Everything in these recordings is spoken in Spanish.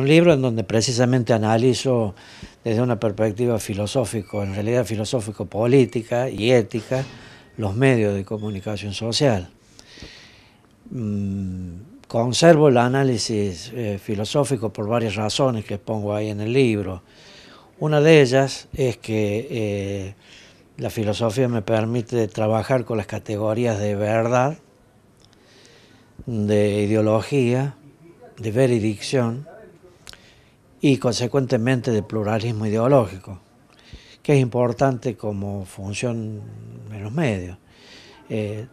Un libro en donde precisamente analizo desde una perspectiva filosófica, en realidad filosófico-política y ética, los medios de comunicación social. Mm, conservo el análisis eh, filosófico por varias razones que pongo ahí en el libro. Una de ellas es que eh, la filosofía me permite trabajar con las categorías de verdad, de ideología, de veredicción y consecuentemente de pluralismo ideológico, que es importante como función de los medios. Eh,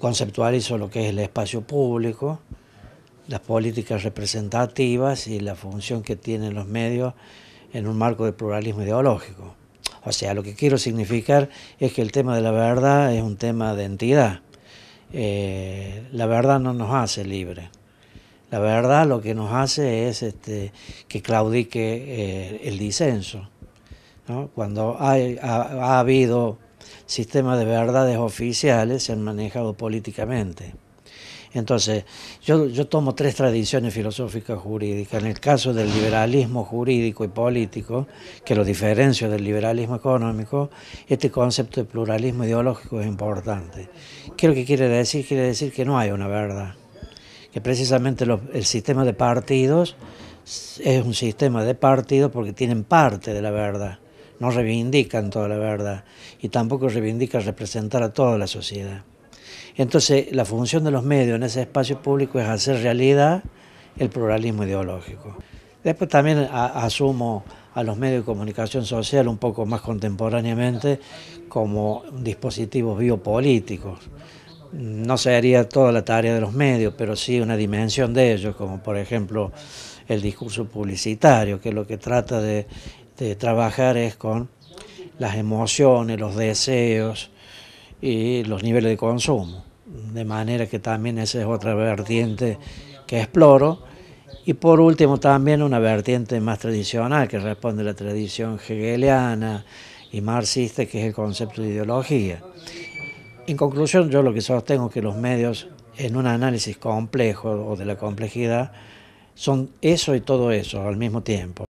conceptualizo lo que es el espacio público, las políticas representativas y la función que tienen los medios en un marco de pluralismo ideológico. O sea, lo que quiero significar es que el tema de la verdad es un tema de entidad. Eh, la verdad no nos hace libres. La verdad lo que nos hace es este, que claudique eh, el disenso. Cuando ha, habido sistemas de verdades oficiales, se han manejado políticamente. Entonces, yo, yo, tomo tres tradiciones filosóficas jurídicas. En el caso del liberalismo jurídico y político, que lo diferencio del liberalismo económico, este concepto de pluralismo ideológico es importante. ¿Qué es lo que quiere decir? Quiere decir que no hay una verdad que precisamente el sistema de partidos es un sistema de partidos porque tienen parte de la verdad, no reivindican toda la verdad y tampoco reivindican representar a toda la sociedad. Entonces, la función de los medios en ese espacio público es hacer realidad el pluralismo ideológico. Después también asumo a los medios de comunicación social un poco más contemporáneamente como dispositivos biopolíticos no sería toda la tarea de los medios, pero sí una dimensión de ellos, como por ejemplo el discurso publicitario, que lo que trata de, trabajar es con las emociones, los deseos y los niveles de consumo. De manera que también esa es otra vertiente que exploro. Y por último también una vertiente más tradicional que responde a la tradición hegeliana y marxista, que es el concepto de ideología. En conclusión, yo lo que sostengo es que los medios, en un análisis complejo o de la complejidad, son eso y todo eso al mismo tiempo.